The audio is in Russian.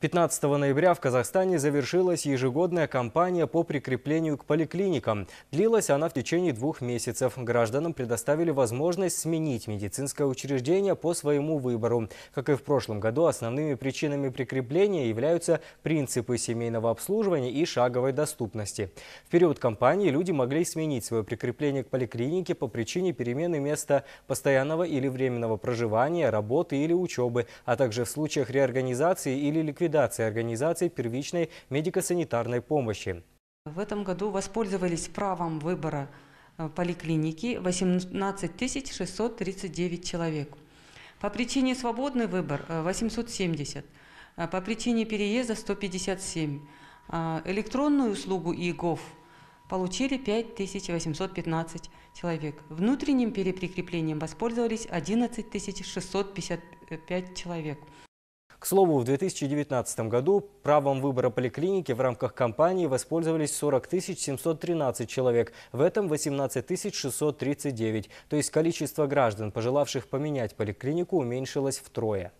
15 ноября в Казахстане завершилась ежегодная кампания по прикреплению к поликлиникам. Длилась она в течение двух месяцев. Гражданам предоставили возможность сменить медицинское учреждение по своему выбору. Как и в прошлом году, основными причинами прикрепления являются принципы семейного обслуживания и шаговой доступности. В период кампании люди могли сменить свое прикрепление к поликлинике по причине перемены места постоянного или временного проживания, работы или учебы, а также в случаях реорганизации или ликвидации ликвидации организации первичной медико-санитарной помощи. В этом году воспользовались правом выбора э, поликлиники 18 639 человек. По причине свободный выбор 870, э, э, по причине переезда 157. Электронную услугу ИГОВ получили 5815 человек. Внутренним переприкреплением воспользовались 11 655 человек. К слову, в 2019 году правом выбора поликлиники в рамках кампании воспользовались 40 713 человек, в этом 18 639, то есть количество граждан, пожелавших поменять поликлинику, уменьшилось втрое.